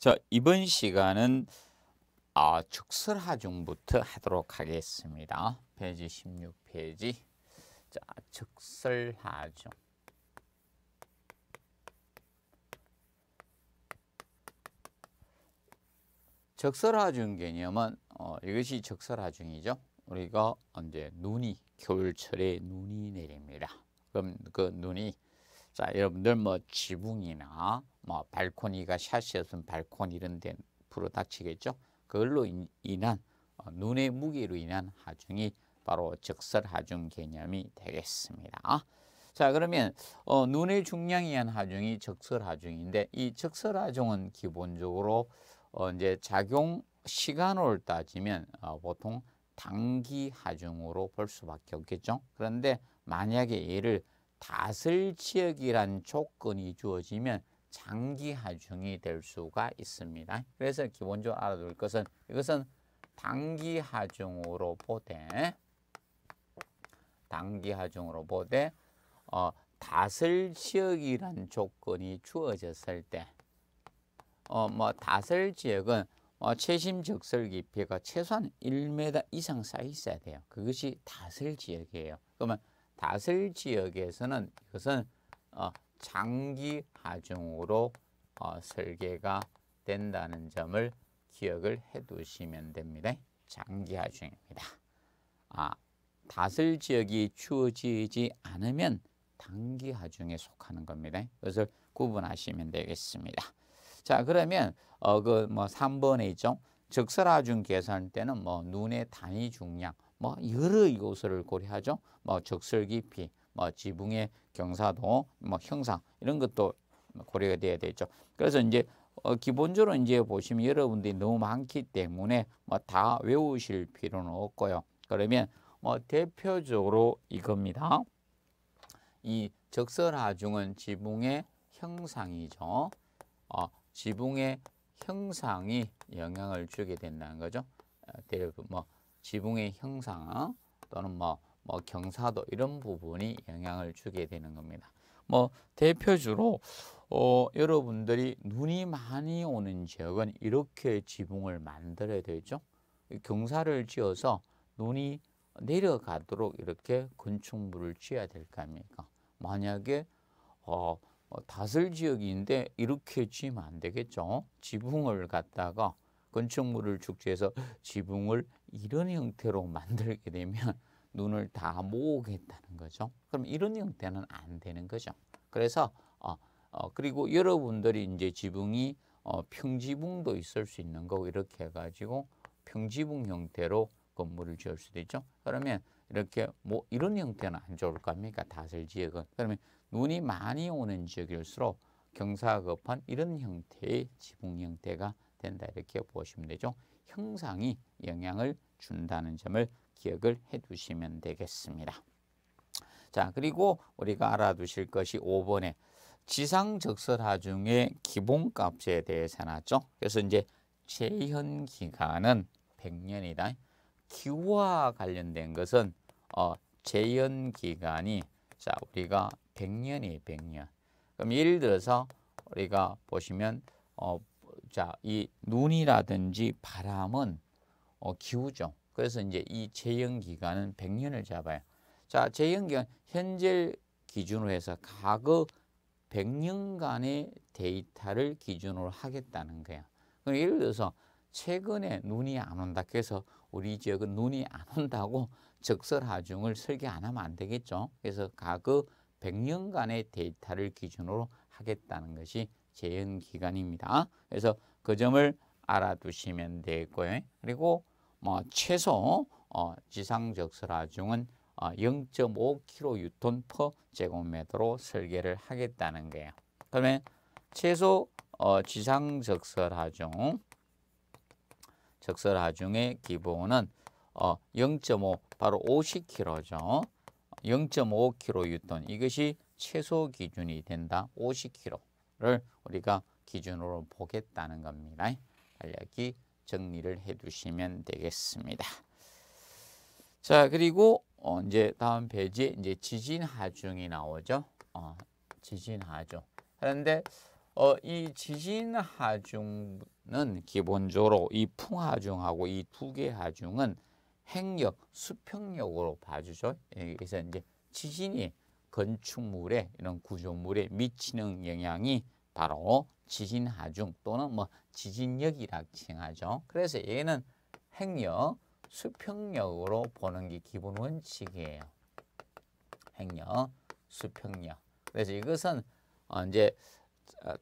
자, 이번 시간은 아, 어, 적설하중부터 하도록 하겠습니다. 페이지 16페이지. 자, 적설하중. 적설하중 개념은 어, 이것이 적설하중이죠. 우리가 이제 눈이 겨울철에 눈이 내립니다. 그럼 그 눈이 자 여러분들 뭐 지붕이나 뭐 발코니가 샷이었으면 발코니 이런 데불어닥치겠죠 그걸로 인한 어, 눈의 무게로 인한 하중이 바로 적설 하중 개념이 되겠습니다. 자 그러면 어, 눈의 중량에 의한 하중이 적설 하중인데 이 적설 하중은 기본적으로 어, 이제 작용 시간으로 따지면 어, 보통 단기 하중으로 볼 수밖에 없겠죠. 그런데 만약에 얘를 다슬 지역이란 조건이 주어지면 장기 하중이 될 수가 있습니다. 그래서 기본적으로 알아둘 것은 이것은 단기 하중으로 보되 단기 하중으로 보되 어, 다슬 지역이란 조건이 주어졌을 때, 어, 뭐, 다슬 지역은 어, 뭐 최심 적설 깊이가 최소한 1m 이상 쌓여 있어야 돼요. 그것이 다슬 지역이에요. 그러면 다슬 지역에서는 이것은 어, 장기 하중으로 어, 설계가 된다는 점을 기억을 해두시면 됩니다. 장기 하중입니다. 아, 다슬 지역이 추워지지 않으면 단기 하중에 속하는 겁니다. 그것을 구분하시면 되겠습니다. 자, 그러면 어그뭐 3번에 있죠. 적설하중 계산 때는 뭐 눈의 단위 중량 뭐 여러 요소를 고려하죠. 뭐 적설 깊이, 뭐 지붕의 경사도, 뭐 형상 이런 것도 고려가 돼야 되죠. 그래서 이제 어, 기본적으로 이제 보시면 여러분들이 너무 많기 때문에 뭐 다 외우실 필요는 없고요. 그러면 뭐 대표적으로 이겁니다. 이 적설하중은 지붕의 형상이죠. 어, 지붕의 형상이 영향을 주게 된다는 거죠. 어, 대뭐 지붕의 형상 또는 뭐뭐 경사도 이런 부분이 영향을 주게 되는 겁니다. 뭐 대표주로 어, 여러분들이 눈이 많이 오는 지역은 이렇게 지붕을 만들어야 되죠. 경사를 지어서 눈이 내려가도록 이렇게 건축물을 지어야 될거 아닙니까? 만약에 어, 뭐 다슬 지역인데 이렇게 지면 안 되겠죠. 지붕을 갖다가 건축물을 축제해서 지붕을 이런 형태로 만들게 되면 눈을 다 모으겠다는 거죠. 그럼 이런 형태는 안 되는 거죠. 그래서 어, 어 그리고 여러분들이 이제 지붕이 어, 평지붕도 있을 수 있는 거고 이렇게 해가지고 평지붕 형태로 건물을 지을 수도 있죠. 그러면 이렇게 뭐 이런 형태는 안 좋을 겁니까? 다슬 지역은. 그러면 눈이 많이 오는 지역일수록 경사 급한 이런 형태의 지붕 형태가 된다 이렇게 보시면 되죠. 형상이 영향을 준다는 점을 기억을 해두시면 되겠습니다. 자 그리고 우리가 알아두실 것이 5번에 지상적설하중의 기본값에 대해서 나왔죠. 그래서 이제 재현 기간은 100년이다. 기후와 관련된 것은 어, 재현 기간이 자 우리가 100년이 100년. 그럼 예를 들어서 우리가 보시면 어, 자, 이 눈이라든지 바람은 어, 기후죠. 그래서 이제 이재형 기간은 100년을 잡아요. 자, 제형 기간 현재 기준으로 해서 과거 100년간의 데이터를 기준으로 하겠다는 거야. 그럼 예를 들어서 최근에 눈이 안 온다. 그래서 우리 지역은 눈이 안 온다고 적설하중을 설계 안 하면 안 되겠죠. 그래서 과거 100년간의 데이터를 기준으로 하겠다는 것이 재현 기간입니다. 그래서 그 점을 알아두시면 되고요. 그리고 뭐 최소 어, 지상 적설하중은 어, 0.5kg 유톤 퍼 제곱미터로 설계를 하겠다는 거예요. 그러면 최소 어, 지상 적설하중 적설하중의 기본은 어, 0.5 바로 50kg죠. 0.5kg 유톤 이것이 최소 기준이 된다. 50kg. 를 우리가 기준으로 보겠다는 겁니다. 알려기 정리를 해두시면 되겠습니다. 자 그리고 어, 이제 다음 페이지 이제 지진 하중이 나오죠. 어, 지진 하중. 그런데 어, 이 지진 하중은 기본적으로 이 풍하중하고 이 두 개 하중은 행력, 수평력으로 봐주죠. 예, 그래서 이제 지진이 건축물에 이런 구조물에 미치는 영향이 바로 지진 하중 또는 뭐 지진력이라 칭하죠. 그래서 얘는 행력, 수평력으로 보는 게 기본 원칙이에요. 행력, 수평력. 그래서 이것은 어, 이제 어,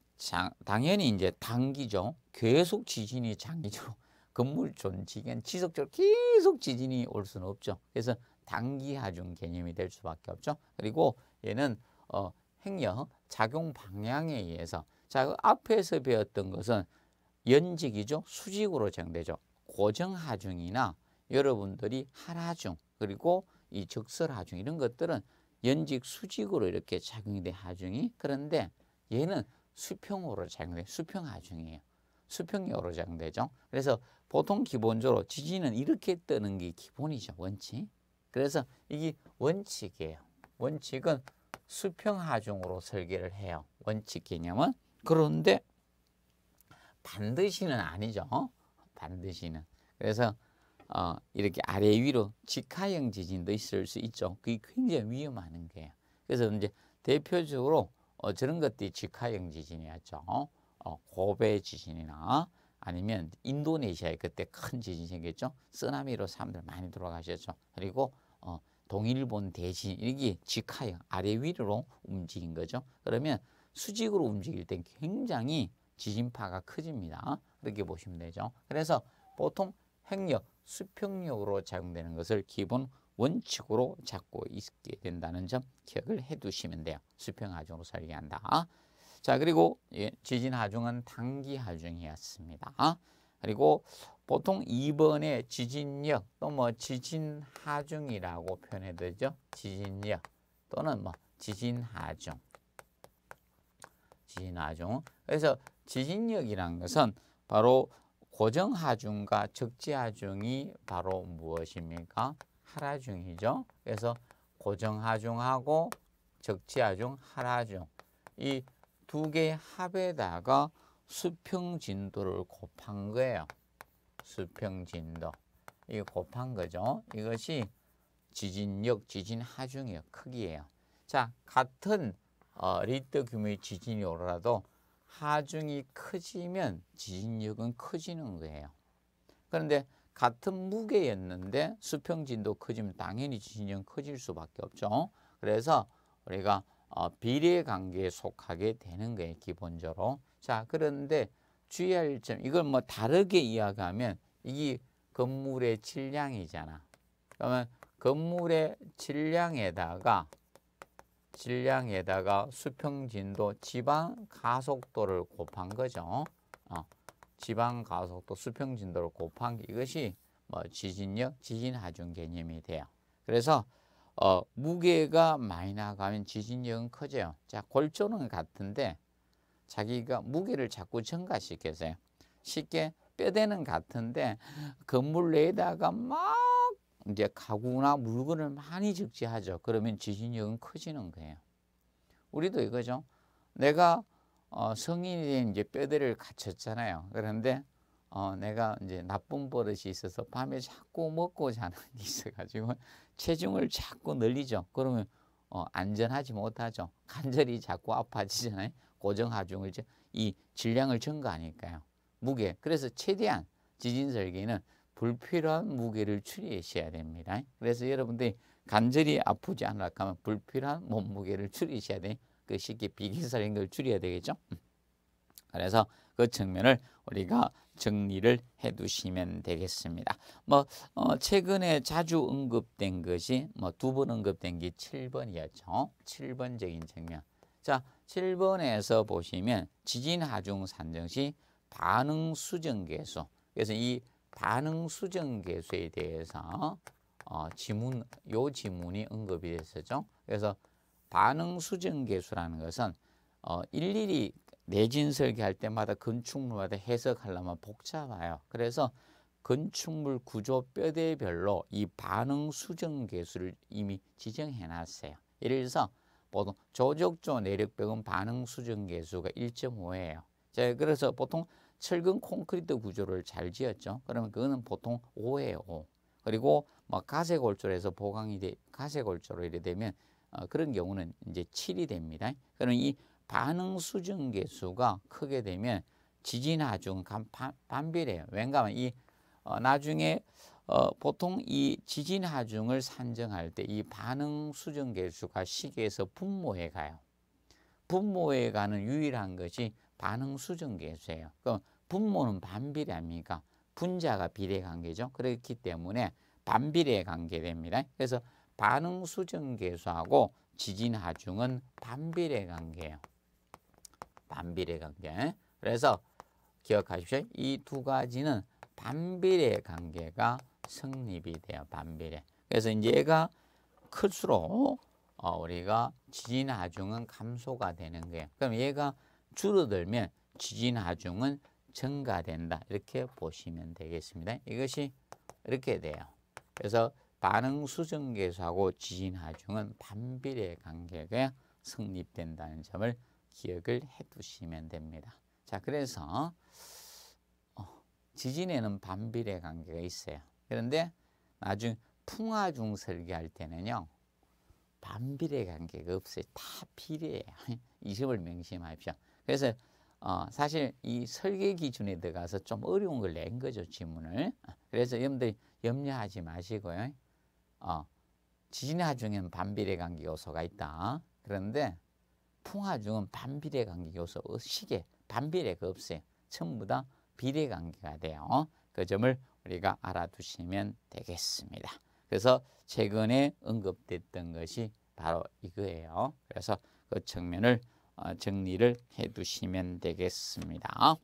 당연히 이제 단기죠. 계속 지진이 장기적으로 건물 존치기엔 지속적으로 계속 지진이 올 수는 없죠. 그래서 단기하중 개념이 될 수밖에 없죠. 그리고 얘는 어, 행여 작용 방향에 의해서 자 그 앞에서 배웠던 것은 연직이죠. 수직으로 정되죠. 고정하중이나 여러분들이 하하중 그리고 이 적설하중 이런 것들은 연직 수직으로 이렇게 작용이 돼 하중이 그런데 얘는 수평으로 작용돼 수평하중이에요. 수평으로 작용되죠. 그래서 보통 기본적으로 지진은 이렇게 뜨는 게 기본이죠. 원칙. 그래서 이게 원칙이에요. 원칙은 수평하중으로 설계를 해요. 원칙 개념은. 그런데 반드시는 아니죠. 반드시는. 그래서 어, 이렇게 아래 위로 직하형 지진도 있을 수 있죠. 그게 굉장히 위험한 거예요. 그래서 이제 대표적으로 어, 저런 것들이 직하형 지진이었죠. 어, 고배 지진이나 아니면 인도네시아에 그때 큰 지진이 생겼죠. 쓰나미로 사람들 많이 돌아가셨죠. 그리고 어, 동일본 대신 이게 직하여 아래 위로 움직인 거죠. 그러면 수직으로 움직일 땐 굉장히 지진파가 커집니다. 그렇게 보시면 되죠. 그래서 보통 핵력, 수평력으로 작용되는 것을 기본 원칙으로 잡고 있게 된다는 점 기억을 해두시면 돼요. 수평하중으로 설계 한다. 자, 그리고 예, 지진 하중은 단기 하중이었습니다. 그리고 보통 2번에 지진력 또뭐 지진 하중이라고 표현해 되죠. 지진력 또는 뭐 지진 하중. 지진 하중. 그래서 지진력이란 것은 바로 고정 하중과 적지 하중이 바로 무엇입니까? 하라중이죠. 그래서 고정 하중하고 적지 하중, 하라중. 이 두개 합에다가 수평 진도를 곱한 거예요. 수평 진도. 이 곱한 거죠. 이것이 지진력, 지진하중력 크기예요. 자, 같은 어, 리터 규모의 지진이 오더라도 하중이 커지면 지진력은 커지는 거예요. 그런데 같은 무게였는데 수평진도 커지면 당연히 지진력 커질 수밖에 없죠. 그래서 우리가 어, 비례 관계에 속하게 되는 거예요. 기본적으로. 자 그런데 주의할 점 이걸 뭐 다르게 이야기하면 이게 건물의 질량이잖아. 그러면 건물의 질량에다가 질량에다가 수평진도 지방 가속도를 곱한 거죠. 어, 지방 가속도 수평진도를 곱한 게 이것이 뭐 지진력, 지진하중 개념이 돼요. 그래서 어, 무게가 많이 나가면 지진력은 커져요. 자, 골조는 같은데 자기가 무게를 자꾸 증가시켜서요. 쉽게 뼈대는 같은데 건물 내에다가 막 이제 가구나 물건을 많이 적재하죠. 그러면 지진력은 커지는 거예요. 우리도 이거죠. 내가 어, 성인이 된 이제 뼈대를 갖췄잖아요. 그런데 어, 내가 이제 나쁜 버릇이 있어서 밤에 자꾸 먹고 자는 게 있어가지고 체중을 자꾸 늘리죠. 그러면 어, 안전하지 못하죠. 관절이 자꾸 아파지잖아요. 고정하중을 이 질량을 증가하니까요. 무게. 그래서 최대한 지진설계는 불필요한 무게를 줄이셔야 됩니다. 그래서 여러분들이 관절이 아프지 않으려 하면 불필요한 몸무게를 줄이셔야 돼. 그 쉽게 비기설인 걸 줄여야 되겠죠. 음. 그래서 그 측면을 우리가 정리를 해 두시면 되겠습니다. 뭐 어, 최근에 자주 언급된 것이 뭐 두 번 언급된 게 7번이었죠. 7번적인 측면. 자, 7번에서 보시면 지진 하중 산정 시 반응 수정 계수. 그래서 이 반응 수정 계수에 대해서 어, 지문 요 지문이 언급이 됐었죠. 그래서 반응 수정 계수라는 것은 어, 일일이 내진 설계할 때마다 건축물마다 해석하려면 복잡해요. 그래서 건축물 구조 뼈대별로 이 반응 수정 개수를 이미 지정해 놨어요. 예를 들어서 보통 조적조 내력벽은 반응 수정 개수가 1.5예요. 자, 그래서 보통 철근 콘크리트 구조를 잘 지었죠. 그러면 그거는 보통 5예요. 그리고 뭐 가세 골조에서 보강이 돼 가세 골조로 이래 되면 어, 그런 경우는 이제 7이 됩니다. 그러면 이 반응 수증 개수가 크게 되면 지진 하중 반비례요. 왜냐면이 어, 나중에 어, 보통 이 지진 하중을 산정할 때 이 반응 수정 개수가 시계에서 분모에 가요. 분모에 가는 유일한 것이 반응 수정 개수예요. 그럼 분모는 반비례 합니까? 분자가 비례 관계죠. 그렇기 때문에 반비례 관계됩니다. 그래서 반응 수정 개수하고 지진 하중은 반비례 관계예요. 반비례 관계. 그래서 기억하십시오. 이 두 가지는 반비례 관계가 성립이 돼요. 반비례. 그래서 이제 얘가 클수록 어, 우리가 지진 하중은 감소가 되는 거예요. 그럼 얘가 줄어들면 지진 하중은 증가된다. 이렇게 보시면 되겠습니다. 이것이 이렇게 돼요. 그래서 반응 수정 계수하고 지진 하중은 반비례 관계가 성립된다는 점을 기억을 해두시면 됩니다. 자, 그래서 어, 지진에는 반비례 관계가 있어요. 그런데 나중 풍화중 설계할 때는요. 반비례 관계가 없어요. 다 비례예요. 이 점을 명심하십시오. 그래서 어, 사실 이 설계 기준에 들어가서 좀 어려운 걸 낸 거죠. 지문을. 그래서 여러분들 염려하지 마시고요. 어, 지진화 중에는 반비례 관계 요소가 있다. 그런데 풍화중은 반비례 관계 요소, 시계, 반비례 가 그 없어요. 전부 다 비례 관계가 돼요. 어? 그 점을 우리가 알아두시면 되겠습니다. 그래서 최근에 언급됐던 것이 바로 이거예요. 그래서 그 측면을 어, 정리를 해두시면 되겠습니다.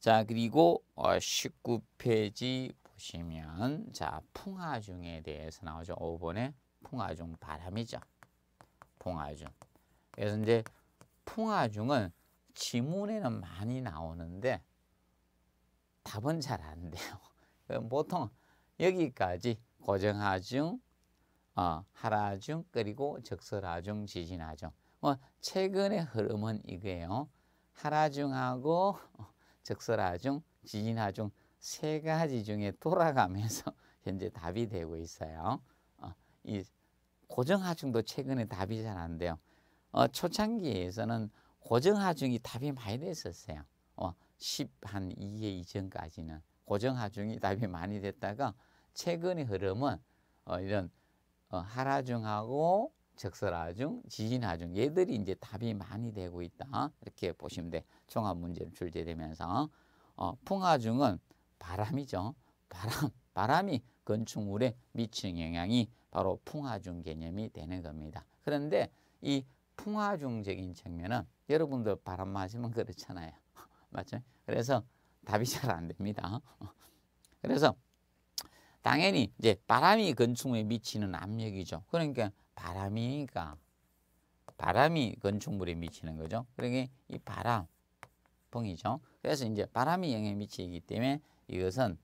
자 그리고 19페이지 어, 보시면 자 풍화중에 대해서 나오죠. 5번에 풍화중 바람이죠. 풍화중 그래서 이제 풍화중은 지문에는 많이 나오는데 답은 잘 안 돼요. 보통 여기까지 고정하중, 어, 하라중, 그리고 적설하중, 지진하중. 뭐 최근의 흐름은 이거예요. 하라중하고 적설하중, 지진하중 세 가지 중에 돌아가면서 현재 답이 되고 있어요. 어, 이 고정하중도 최근에 답이 잘 안 돼요. 어, 초창기에서는 고정하중이 답이 많이 됐었어요. 어, 10 한 2회 이전까지는 고정하중이 답이 많이 됐다가 최근의 흐름은 어, 이런 어, 하라중하고 적설하중, 지진하중 얘들이 이제 답이 많이 되고 있다 이렇게 보시면 돼. 종합 문제로 출제되면서 어, 풍하중은 바람이죠. 바람, 바람이 건축물에 미치는 영향이 바로 풍하중 개념이 되는 겁니다. 그런데 이 풍화중적인 측면은 여러분들 바람 맞으면 그렇잖아요. 맞죠? 그래서 답이 잘 안 됩니다. 그래서 당연히 이제 바람이 건축물에 미치는 압력이죠. 그러니까 바람이니까 그러니까 바람이 건축물에 미치는 거죠. 그러니이 바람 봉이죠. 그래서 이제 바람이 영향 미치기 때문에 이것은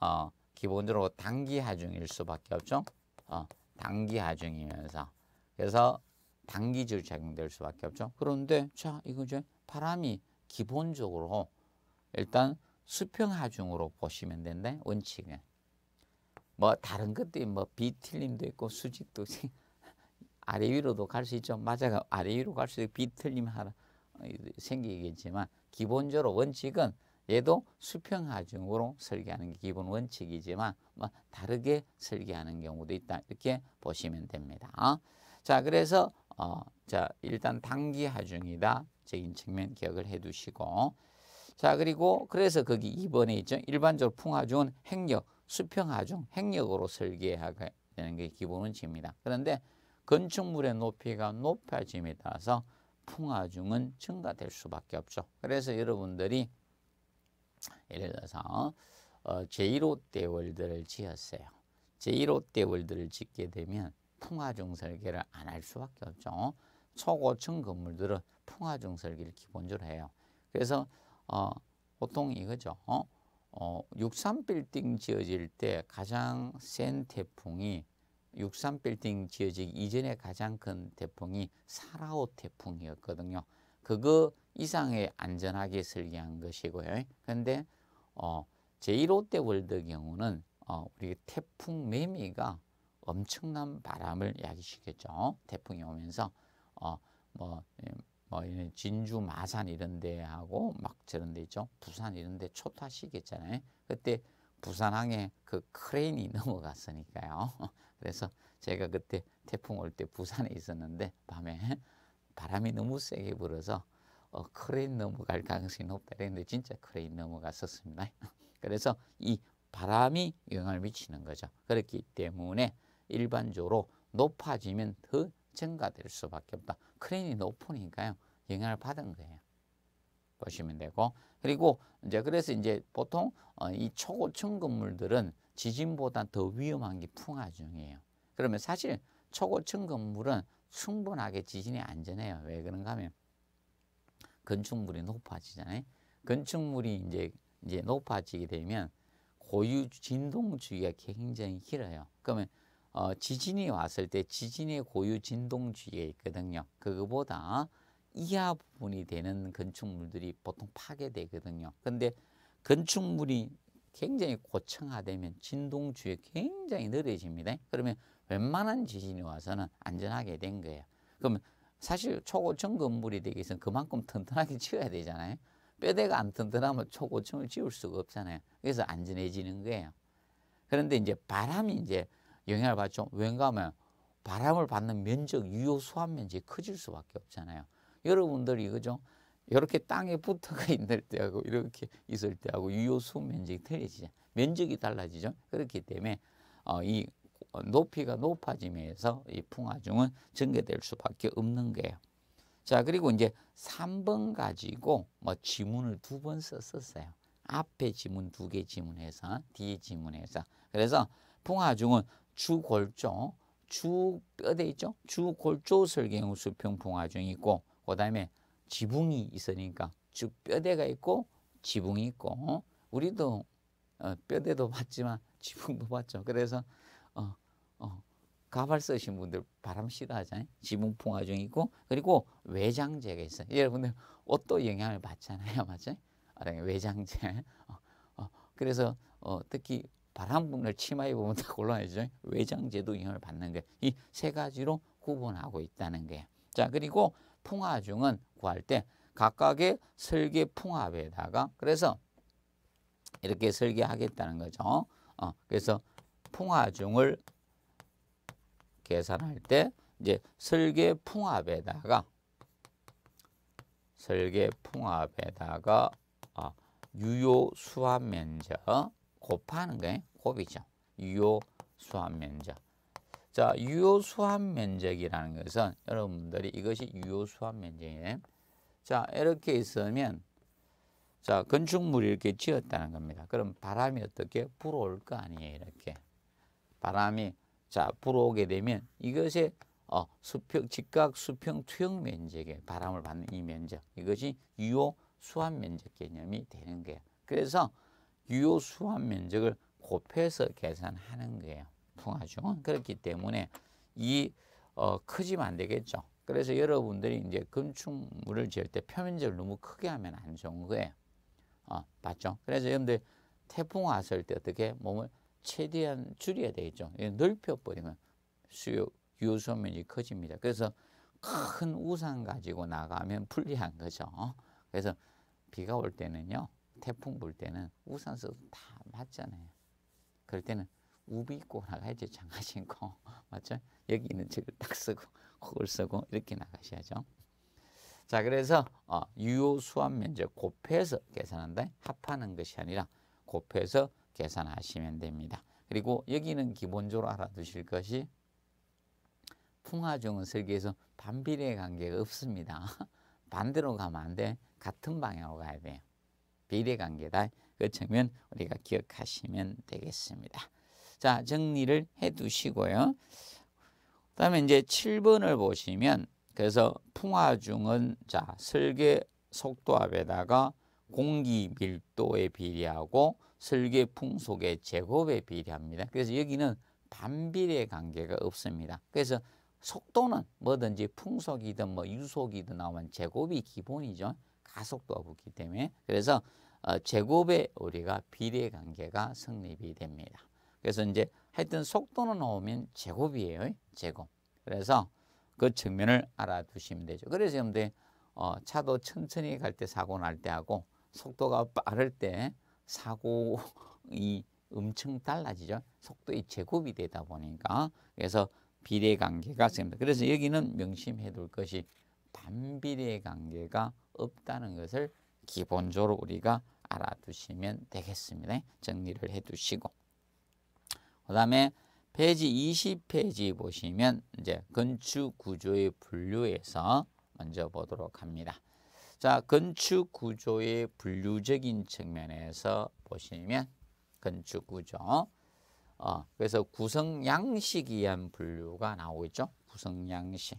어, 기본적으로 단기 하중일 수밖에 없죠. 어, 단기 하중이면서 그래서 단기질 작용될 수밖에 없죠. 그런데 자 이거 이제 바람이 기본적으로 일단 수평 하중으로 보시면 된다. 원칙은 뭐 다른 것도 뭐 비틀림도 있고 수직도 아래 위로도 갈 수 있죠. 맞아요. 아래 위로 갈 수 있고 비틀림 하나 생기겠지만 기본적으로 원칙은 얘도 수평 하중으로 설계하는 게 기본 원칙이지만 뭐 다르게 설계하는 경우도 있다. 이렇게 보시면 됩니다. 자, 그래서 어, 자 일단 단기 하중이다. 적인 측면 기억을 해두시고 자 그리고 그래서 거기 2번에 있죠. 일반적으로 풍하중은 행력, 수평하중, 행력으로 설계해야 되는 게 기본 원칙입니다. 그런데 건축물의 높이가 높아짐에 따라서 풍하중은 증가될 수밖에 없죠. 그래서 여러분들이 예를 들어서 어, 제1호 대월들을 지었어요. 제1호 대월들을 짓게 되면 풍화중 설계를 안 할 수밖에 없죠. 어? 초고층 건물들은 풍화중 설계를 기본적으로 해요. 그래서 어, 보통 이거죠. 어? 63빌딩 어, 지어질 때 가장 센 태풍이 63빌딩 지어지기 이전에 가장 큰 태풍이 사라오 태풍이었거든요. 그거 이상의 안전하게 설계한 것이고요. 그런데 어, 제1호 때월드 경우는 어, 우리 태풍 매미가 엄청난 바람을 야기시켰죠. 태풍이 오면서 어 뭐 뭐, 예, 뭐 진주 마산 이런 데하고 막 저런 데 있죠. 부산 이런 데 초타시겠잖아요. 그때 부산항에 그 크레인이 넘어갔으니까요. 그래서 제가 그때 태풍 올 때 부산에 있었는데 밤에 바람이 너무 세게 불어서 어, 크레인 넘어갈 가능성이 높다 그랬는데 진짜 크레인 넘어갔었습니다. 그래서 이 바람이 영향을 미치는 거죠. 그렇기 때문에 일반적으로 높아지면 더 증가될 수밖에 없다. 크레인이 높으니까요. 영향을 받은 거예요. 보시면 되고 그리고 이제 그래서 이제 보통 어, 이 초고층 건물들은 지진보다 더 위험한 게 풍화 중이에요. 그러면 사실 초고층 건물은 충분하게 지진이 안전해요. 왜 그런가 하면 건축물이 높아지잖아요. 건축물이 이제 이제 높아지게 되면 고유 진동주기가 굉장히 길어요. 그러면 어, 지진이 왔을 때 지진의 고유 진동주의에 있거든요. 그거보다 이하 부분이 되는 건축물들이 보통 파괴되거든요. 근데 건축물이 굉장히 고층화되면 진동주의 굉장히 느려집니다. 그러면 웬만한 지진이 와서는 안전하게 된 거예요. 그러 사실 초고층 건물이 되기 위해서는 그만큼 튼튼하게 지어야 되잖아요. 뼈대가 안 튼튼하면 초고층을 지을 수가 없잖아요. 그래서 안전해지는 거예요. 그런데 이제 바람이 이제 영향을 받죠. 왜냐면 바람을 받는 면적, 유효 수압 면적이 커질 수밖에 없잖아요. 여러분들이 그죠? 이렇게 땅에 붙어가 있을 때하고 이렇게 있을 때하고 유효 수압 면적이 틀려지죠. 면적이 달라지죠. 그렇기 때문에 어, 이 높이가 높아짐에서 이 풍화중은 전개될 수밖에 없는 거예요. 자 그리고 이제 3번 가지고 뭐 지문을 두 번 썼었어요. 앞에 지문 두 개 지문해서 뒤에 지문해서 그래서 풍화중은 주골조, 주뼈대 있죠? 주골조설경 수평풍화중이 있고 그 다음에 지붕이 있으니까 주뼈대가 있고 지붕이 있고 어? 우리도 어, 뼈대도 봤지만 지붕도 봤죠. 그래서 어, 어, 가발 쓰신 분들 바람 싫어하잖아요. 지붕풍화중이 있고 그리고 외장재가 있어요. 여러분들 옷도 영향을 받잖아요. 맞죠? 외장재. 어, 어, 그래서 어, 특히 발한 부분을 치마에 보면 다 곤란해지죠. 외장제도 영향을 받는 게 이 세 가지로 구분하고 있다는 게. 자 그리고 풍화중은 구할 때 각각의 설계 풍합에다가 그래서 이렇게 설계하겠다는 거죠. 어, 그래서 풍화중을 계산할 때 이제 설계 풍합에다가 설계 풍합에다가 어, 유효 수합 면적 곱하는 게 곱이죠. 유효 수한 면적. 자, 유효 수한 면적이라는 것은 여러분들이 이것이 유효 수한 면적이에요. 자, 이렇게 있으면 자, 건축물이 이렇게 지었다는 겁니다. 그럼 바람이 어떻게 불어올 거 아니에요, 이렇게. 바람이 자, 불어오게 되면 이것의 어, 수평, 직각 수평 투영 면적에 바람을 받는 이 면적. 이것이 유효 수한 면적 개념이 되는 거예요. 그래서 유효 수환 면적을 곱해서 계산하는 거예요. 풍화중은 그렇기 때문에 이 어, 크지면 안 되겠죠. 그래서 여러분들이 이제 건축물을 지을 때 표면적을 너무 크게 하면 안 좋은 거예요. 어, 맞죠? 그래서 여러분들 태풍 왔을 때 어떻게 몸을 최대한 줄여야 되겠죠. 예, 넓혀버리면 수요, 유효수 면이 커집니다. 그래서 큰 우산 가지고 나가면 불리한 거죠. 어? 그래서 비가 올 때는요. 태풍 불 때는 우산 써도 다 맞잖아요. 그럴 때는 우비 입고 나가야지 장화 신고 맞죠? 여기 있는 책을 딱 쓰고 그걸 쓰고 이렇게 나가셔야죠. 자 그래서 어, 유효 수완 면적 곱해서 계산한다. 합하는 것이 아니라 곱해서 계산하시면 됩니다. 그리고 여기는 기본적으로 알아두실 것이 풍화종은 설계에서 반비례 관계가 없습니다. 반대로 가면 안 돼. 같은 방향으로 가야 돼요. 비례관계다. 그 측면 우리가 기억하시면 되겠습니다. 자, 정리를 해 두시고요. 그 다음에 이제 7번을 보시면 그래서 풍화중은 자 설계 속도압에다가 공기 밀도에 비례하고 설계 풍속의 제곱에 비례합니다. 그래서 여기는 반비례 관계가 없습니다. 그래서 속도는 뭐든지 풍속이든 뭐 유속이든 나오면 제곱이 기본이죠. 가속도가붙기 때문에 그래서 어, 제곱에 우리가 비례 관계가 성립이 됩니다. 그래서 이제 하여튼 속도는 넣으면 제곱이에요. 제곱. 그래서 그 측면을 알아두시면 되죠. 그래서 여러분들 어, 차도 천천히 갈 때 사고 날 때하고 속도가 빠를 때 사고 이 엄청 달라지죠. 속도의 제곱이 되다 보니까 그래서 비례 관계가 생깁니다. 그래서 여기는 명심해 둘 것이 반비례 관계가 없다는 것을 기본적으로 우리가 알아두시면 되겠습니다. 정리를 해두시고 그 다음에 페이지 20페이지 보시면 이제 건축 구조의 분류에서 먼저 보도록 합니다. 자, 건축 구조의 분류적인 측면에서 보시면 건축 구조 어, 그래서 구성 양식에 한 분류가 나오겠죠. 구성 양식.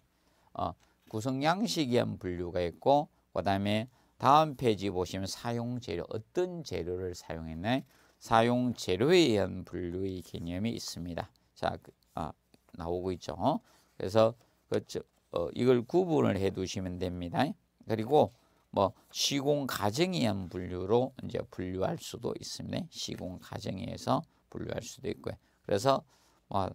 어, 구성 양식이한 분류가 있고 그다음에 다음 페이지 보시면 사용 재료 어떤 재료를 사용했나요? 사용 재료에 의한 분류의 개념이 있습니다. 자, 그, 아, 나오고 있죠. 그래서 그렇죠. 어, 이걸 구분을 해 두시면 됩니다. 그리고 뭐 시공 과정에 의한 분류로 이제 분류할 수도 있습니다. 시공 과정에 서 분류할 수도 있고요. 그래서 뭐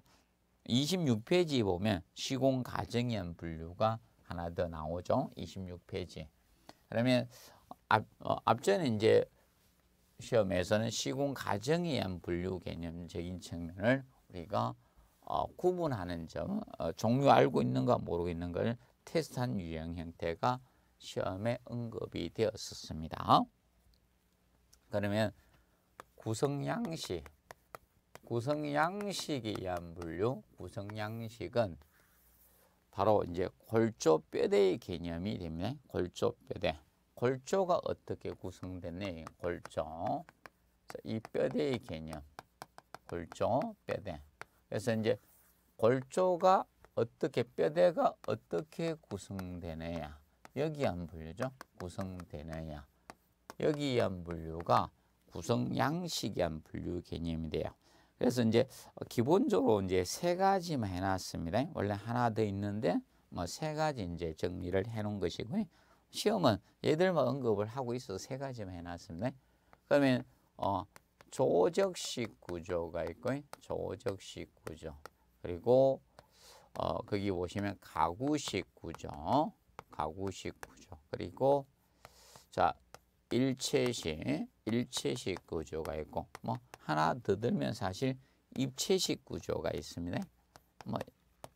26페이지 보면 시공 과정에 의한 분류가 하나 더 나오죠. 26페이지. 그러면 앞, 어, 앞전에 이제 시험에서는 시공 가정에 의한 분류 개념적인 측면을 우리가 어, 구분하는 점, 어, 종류 알고 있는가 모르겠는 걸 테스트한 유형 형태가 시험에 언급이 되었었습니다. 그러면 구성 양식, 구성 양식에 의한 분류, 구성 양식은 바로 이제 골조뼈대의 개념이 됩니다. 골조뼈대. 골조가 어떻게 구성됐네? 골조. 이 뼈대의 개념. 골조, 뼈대. 그래서 이제 골조가 어떻게 뼈대가 어떻게 구성되느냐. 여기한 분류죠. 구성되느냐. 여기한 분류가 구성 양식이한 분류 개념이 돼요. 그래서 이제 기본적으로 이제 세 가지만 해놨습니다. 원래 하나 더 있는데 뭐 세 가지 이제 정리를 해놓은 것이고요. 시험은 얘들만 뭐 언급을 하고 있어서 세 가지만 해놨습니다. 그러면 어, 조적식 구조가 있고 조적식 구조. 그리고 어, 거기 보시면 가구식 구조. 가구식 구조. 그리고 자, 일체식 일체식 구조가 있고 뭐 하나 더 들면 사실 입체식 구조가 있습니다. 뭐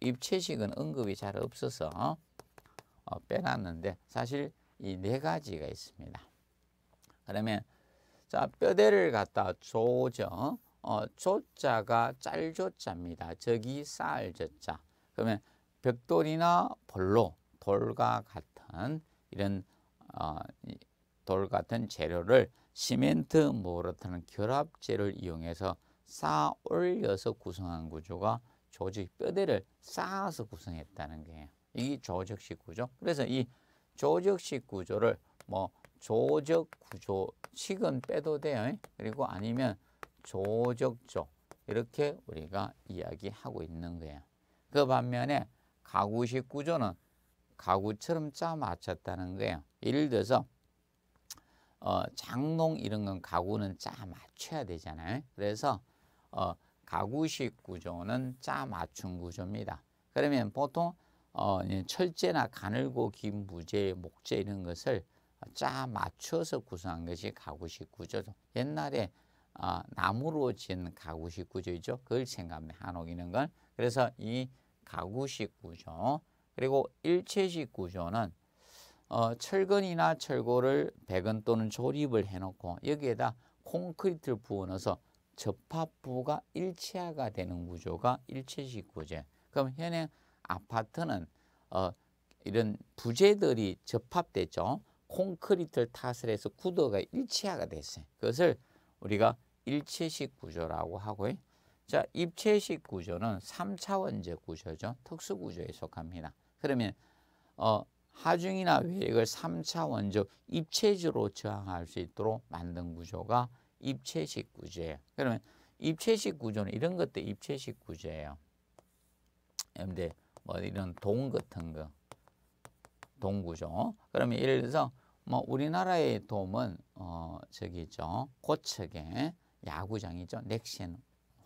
입체식은 언급이 잘 없어서 어, 빼놨는데 사실 이 네 가지가 있습니다. 그러면 자 뼈대를 갖다 조죠. 어, 조자가 짤조자입니다. 적이 쌀조자. 그러면 벽돌이나 벌로 돌과 같은 이런 어, 돌 같은 재료를 시멘트 모르타는 결합제를 이용해서 쌓아 올려서 구성한 구조가 조직 뼈대를 쌓아서 구성했다는 거예요. 이게 조적식 구조. 그래서 이 조적식 구조를 뭐 조적 구조 식은 빼도 돼요. 그리고 아니면 조적조 이렇게 우리가 이야기하고 있는 거예요. 그 반면에 가구식 구조는 가구처럼 짜 맞췄다는 거예요. 예를 들어서 어, 장롱 이런 건 가구는 짜 맞춰야 되잖아요. 그래서 어, 가구식 구조는 짜 맞춤 구조입니다. 그러면 보통 어, 철제나 가늘고 긴 부재, 목재 이런 것을 짜 맞춰서 구성한 것이 가구식 구조죠. 옛날에 어, 나무로 지은 가구식 구조이죠. 그걸 생각하면 한옥이는 건. 그래서 이 가구식 구조 그리고 일체식 구조는 어, 철근이나 철골을 배근 또는 조립을 해놓고 여기에다 콘크리트를 부어넣어서 접합부가 일체화가 되는 구조가 일체식 구조. 그럼 현행 아파트는 어, 이런 부재들이 접합됐죠. 콘크리트를 탓을 해서 구도가 일체화가 됐어요. 그것을 우리가 일체식 구조라고 하고요. 자, 입체식 구조는 삼차원적 구조죠. 특수구조에 속합니다. 그러면 어, 하중이나 외액을 3차원적 입체주로 저항할 수 있도록 만든 구조가 입체식 구조예요. 그러면 입체식 구조는 이런 것도 입체식 구조예요. 근데 뭐 이런 동 같은 거, 동구조. 그러면 예를 들어서 뭐 우리나라의 돔은 어 저기 죠 고척에 야구장 있죠 넥신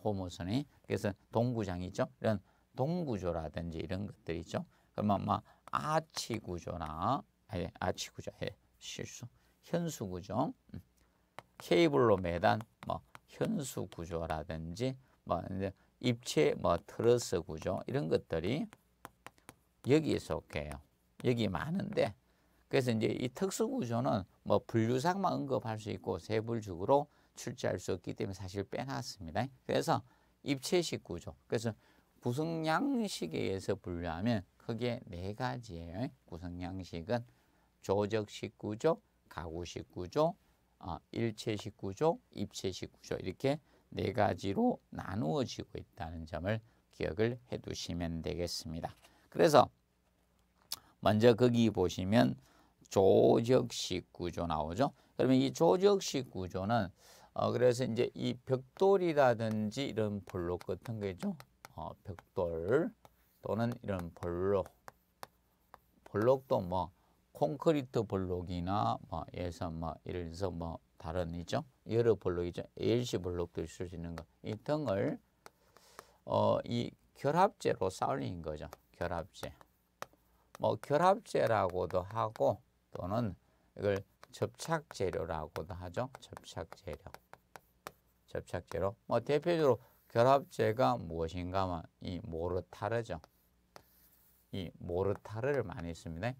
호모선이 그래서 동구장 있죠 이런 동구조라든지 이런 것들 있죠. 그러면 막 뭐 아치 구조나 예, 아치 구조 예, 실수 현수 구조 음. 케이블로 매단 뭐 현수 구조라든지 뭐 입체 뭐 트러스 구조 이런 것들이 여기에 속해요. 여기 많은데 그래서 이제 이 특수 구조는 뭐 분류상만 언급할 수 있고 세불죽으로 출제할 수 없기 때문에 사실 빼놨습니다. 그래서 입체식 구조. 그래서 구성 양식에 의해서 분류하면 크게 네 가지의 구성 양식은 조적식 구조, 가구식 구조, 어, 일체식 구조, 입체식 구조 이렇게 네 가지로 나누어지고 있다는 점을 기억을 해두시면 되겠습니다. 그래서 먼저 거기 보시면 조적식 구조 나오죠. 그러면 이 조적식 구조는 어 그래서 이제 이 벽돌이라든지 이런 블록 같은 거죠. 어 벽돌 또는 이런 블록 블록도 뭐 콘크리트 블록이나 뭐 예서 뭐 예를 들어서 뭐 다른 이죠 여러 블록이죠 ALC 블록도 있을 수 있는 거 이 등을 어 이 결합제로 쌓는 거죠 결합제 뭐 결합제라고도 하고 또는 이걸 접착재료라고도 하죠 접착재료 접착재료 뭐 대표적으로 결합제가 무엇인가만 뭐 이 모르타르죠 이 모르타르를 많이 씁니다.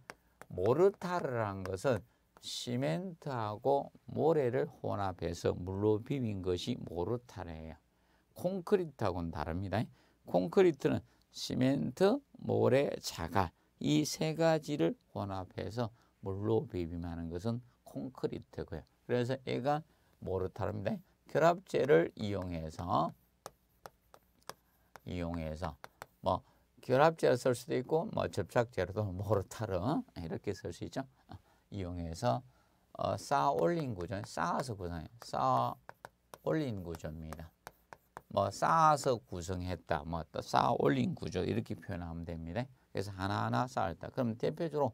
모르타르란 것은 시멘트하고 모래를 혼합해서 물로 비빈 것이 모르타르예요. 콘크리트하고는 다릅니다. 콘크리트는 시멘트, 모래, 자갈 이 세 가지를 혼합해서 물로 비빔하는 것은 콘크리트고요. 그래서 얘가 모르타르입니다. 결합제를 이용해서 이용해서 뭐 결합제로 쓸 수도 있고 뭐 접착제로도 모르타르 어? 이렇게 쓸 수 있죠. 어, 이용해서 어, 쌓아 올린 구조, 쌓아서 구성해 쌓아 올린 구조입니다. 뭐 쌓아서 구성했다, 뭐 또 쌓아 올린 구조 이렇게 표현하면 됩니다. 그래서 하나하나 쌓았다. 그럼 대표적으로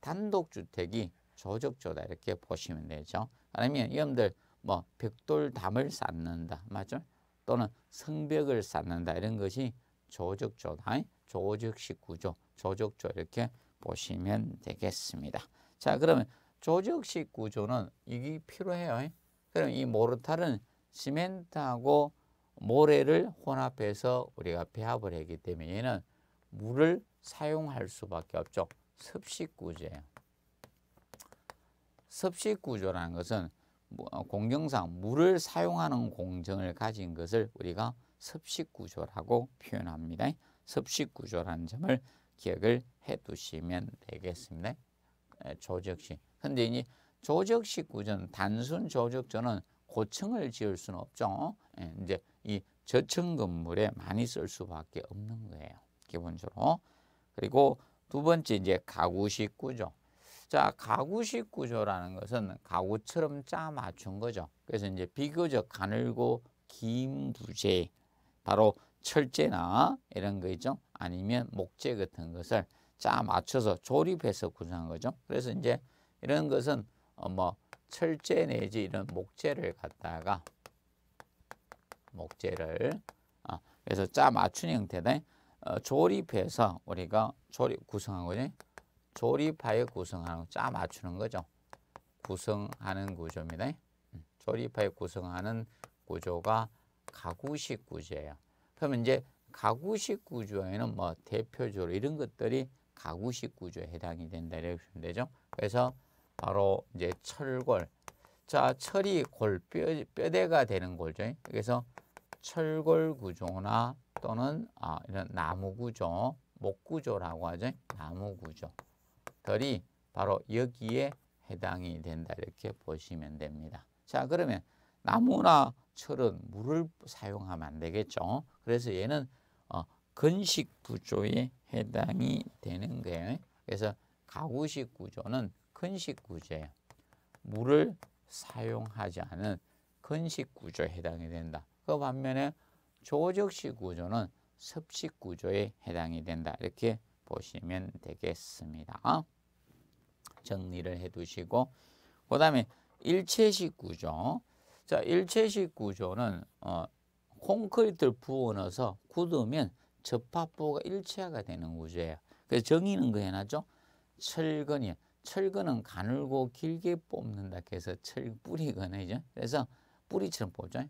단독주택이 조적조다 이렇게 보시면 되죠. 아니면 여러분들 뭐 벽돌담을 쌓는다, 맞죠? 또는 성벽을 쌓는다 이런 것이 조적조다. 조직 1구조 조직조 이렇게 보시면 되겠습니다. 자, 그러면 조직식 구조는 이게 필요해요. 그럼 이 모르타는 시멘트하고 모래를 혼합해서 우리가 배합을 했기 때문에 얘는 물을 사용할 수밖에 없죠. 습식 구조예요. 습식 구조라는 것은 뭐, 어, 공정상 물을 사용하는 공정을 가진 것을 우리가 습식 구조라고 표현합니다. 습식 구조라는 점을 기억을 해두시면 되겠습니다. 조적식. 근데 이 조적식 구조는 단순 조적조는 고층을 지을 수는 없죠. 예, 이제 이 저층 건물에 많이 쓸 수밖에 없는 거예요. 기본적으로. 그리고 두 번째 이제 가구식 구조. 자, 가구식 구조라는 것은 가구처럼 짜 맞춘 거죠. 그래서 이제 비교적 가늘고 긴 부재. 바로 철제나 이런 거 있죠. 아니면 목재 같은 것을 짜 맞춰서 조립해서 구성한 거죠. 그래서 이제 이런 것은 어, 뭐 철제 내지 이런 목재를 갖다가 목재를 아 그래서 짜 맞춘 형태다. 어, 조립해서 우리가 조립 구성한 거죠. 조립하여 구성하는 짜 맞추는 거죠. 구성하는 구조입니다. 음, 조립하여 구성하는 구조가 가구식 구조예요. 그러면 이제 가구식 구조에는 뭐 대표적으로 이런 것들이 가구식 구조에 해당이 된다 이렇게 보시면 되죠. 그래서 바로 이제 철골. 자, 철이 골 뼈, 뼈대가 되는 골죠. 그래서 철골 구조나 또는 아, 이런 나무 구조, 목 구조라고 하죠. 나무 구조들이 바로 여기에 해당이 된다 이렇게 보시면 됩니다. 자, 그러면 나무나 철은 물을 사용하면 안 되겠죠. 그래서 얘는 어, 근식 구조에 해당이 되는 거예요. 그래서 가구식 구조는 근식 구조예요. 물을 사용하지 않은 근식 구조에 해당이 된다. 그 반면에 조적식 구조는 습식 구조에 해당이 된다. 이렇게 보시면 되겠습니다. 정리를 해두시고 그 다음에 일체식 구조 자, 일체식 구조는 어, 콘크리트를 부어 넣어서 굳으면 접합부가 일체화가 되는 구조예요. 그래서 정의는 그 해놨죠. 철근이요. 철근은 가늘고 길게 뽑는다 해서 철 뿌리거나 이죠. 그래서 뿌리처럼 뽑죠.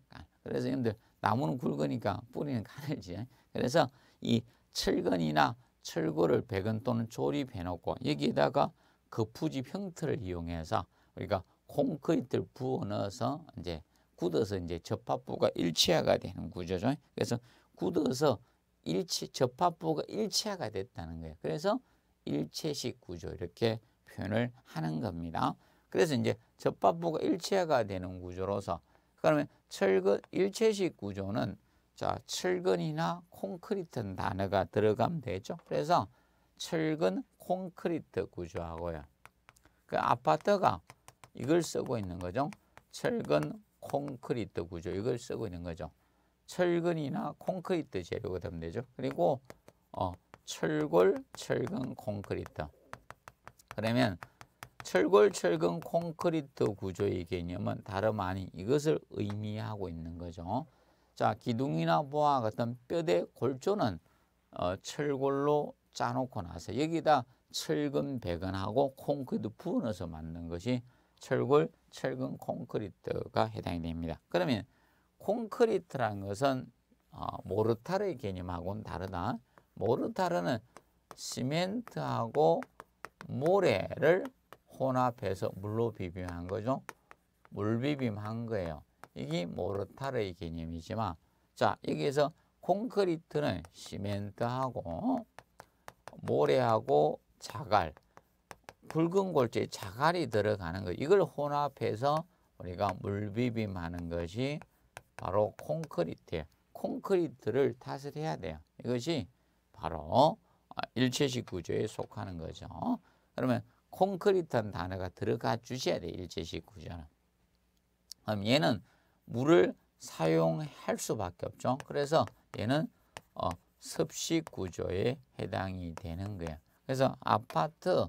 그래서 여러분들 나무는 굵으니까 뿌리는 가늘지. 그래서 이 철근이나 철골을 배근 또는 조립해 놓고 여기에다가 거푸집 형태를 이용해서 우리가 콘크리트를 부어 넣어서 이제 굳어서 이제 접합부가 일치화가 되는 구조죠. 그래서 굳어서 일치 접합부가 일치화가 됐다는 거예요. 그래서 일체식 구조 이렇게 표현을 하는 겁니다. 그래서 이제 접합부가 일체화가 되는 구조로서 그러면 철근 일체식 구조는 자 철근이나 콘크리트 는 단어가 들어가면 되죠. 그래서 철근 콘크리트 구조하고요. 그 아파트가 이걸 쓰고 있는 거죠. 철근 콘크리트 구조 이걸 쓰고 있는 거죠. 철근이나 콘크리트 재료가 되면 되죠. 그리고 어, 철골, 철근, 콘크리트. 그러면 철골, 철근, 콘크리트 구조의 개념은 다름 아닌 이것을 의미하고 있는 거죠. 자, 기둥이나 보아 같은 뼈대 골조는 어, 철골로 짜놓고 나서 여기다 철근 배근하고 콘크리트 부어어서 만든 것이 철골, 철근, 콘크리트가 해당이 됩니다. 그러면 콘크리트라 것은 어, 모르타르의 개념하고는 다르다. 모르타르는 시멘트하고 모래를 혼합해서 물로 비빔한 거죠. 물 비빔한 거예요. 이게 모르타르의 개념이지만 자 여기에서 콘크리트는 시멘트하고 모래하고 자갈 붉은 골조에 자갈이 들어가는 거 이걸 혼합해서 우리가 물비빔 하는 것이 바로 콘크리트예요. 콘크리트를 탓을 해야 돼요. 이것이 바로 아, 일체식 구조에 속하는 거죠. 그러면 콘크리트란 단어가 들어가 주셔야 돼요. 일체식 구조는. 그럼 얘는 물을 사용할 수밖에 없죠. 그래서 얘는 어, 습식 구조에 해당이 되는 거예요. 그래서 아파트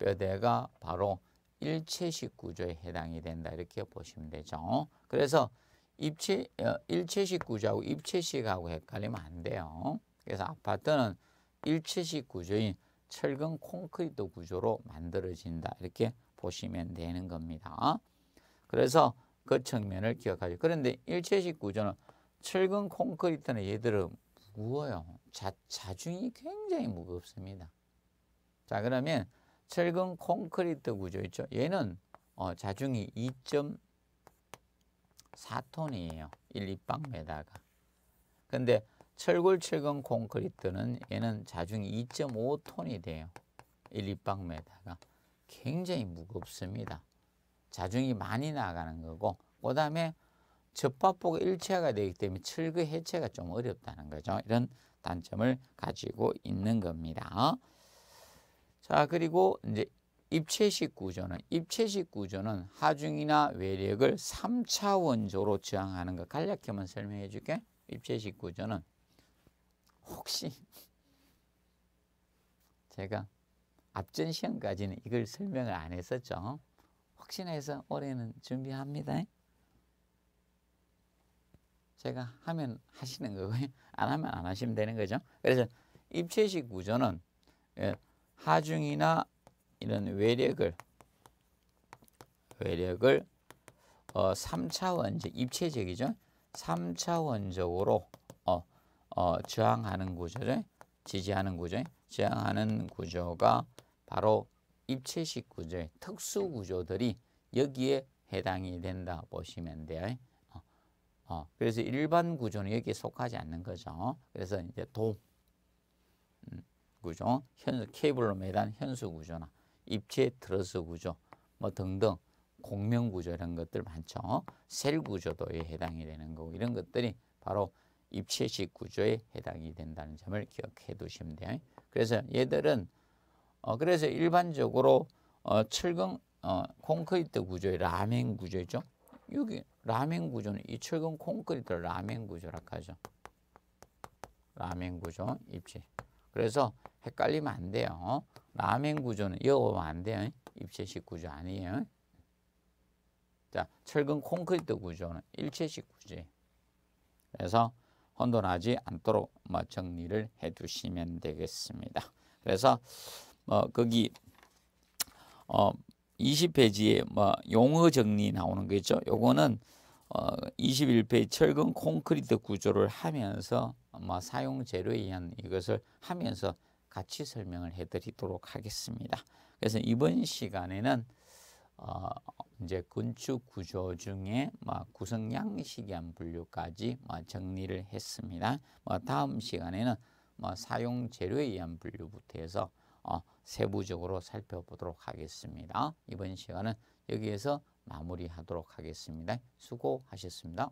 뼈대가 바로 일체식 구조에 해당이 된다 이렇게 보시면 되죠. 그래서 입체 어, 일체식 구조하고 입체식하고 헷갈리면 안 돼요. 그래서 아파트는 일체식 구조인 철근 콘크리트 구조로 만들어진다 이렇게 보시면 되는 겁니다. 그래서 그 측면을 기억하죠. 그런데 일체식 구조는 철근 콘크리트는 얘들은 무거워요. 자, 자중이 굉장히 무겁습니다. 자 그러면 철근 콘크리트 구조 있죠. 얘는 어, 자중이 2.4톤이에요. 1 2방메다가 근데 철골 철근 콘크리트는 얘는 자중이 2.5톤이 돼요. 1 2방메다가 굉장히 무겁습니다. 자중이 많이 나가는 거고 그 다음에 접합부 일체화가 되기 때문에 철거 해체가 좀 어렵다는 거죠. 이런 단점을 가지고 있는 겁니다. 자, 그리고 이제 입체식 구조는 입체식 구조는 하중이나 외력을 3차원조로 저항하는 것 간략히만 설명해 줄게. 입체식 구조는 혹시 제가 앞전 시험까지는 이걸 설명을 안 했었죠. 혹시나 해서 올해는 준비합니다. 제가 하면 하시는 거고요. 안 하면 안 하시면 되는 거죠. 그래서 입체식 구조는 예, 하중이나 이런 외력을 외력을 어, 3차원적 입체적이죠. 3차원적으로 어, 어, 저항하는 구조죠. 지지하는 구조, 저항하는 구조가 바로 입체식 구조의 특수 구조들이 여기에 해당이 된다 보시면 돼요. 어, 어, 그래서 일반 구조는 여기에 속하지 않는 거죠. 그래서 이제 도 구조, 현, 케이블로 매단 현수 구조나 입체 트러스 구조 뭐 등등 공명 구조 이런 것들 많죠. 셀 구조도에 해당이 되는 거고 이런 것들이 바로 입체식 구조에 해당이 된다는 점을 기억해 두시면 돼요. 그래서 얘들은 어 그래서 일반적으로 어 철근 어 콘크리트 구조의 라멘 구조죠. 여기 라멘 구조는 이 철근 콘크리트 라멘 구조라고 하죠. 라멘 구조 입체. 그래서 헷갈리면 안 돼요. 라멘 구조는 이어보면 안 돼요. 입체식 구조 아니에요. 자, 철근 콘크리트 구조는 일체식 구조예요. 그래서 혼돈하지 않도록 뭐 정리를 해 두시면 되겠습니다. 그래서 뭐 거기 어 20페이지에 뭐 용어 정리 나오는 거죠 요거는 어 21페이지 철근 콘크리트 구조를 하면서 뭐 사용 재료에 의한 이것을 하면서 같이 설명을 해드리도록 하겠습니다. 그래서 이번 시간에는 어, 이제 건축 구조 중에 뭐 구성 양식의 한 분류까지 뭐 정리를 했습니다. 뭐 다음 시간에는 사용 재료에 의한 분류부터 해서 어, 세부적으로 살펴보도록 하겠습니다. 이번 시간은 여기에서 마무리하도록 하겠습니다. 수고하셨습니다.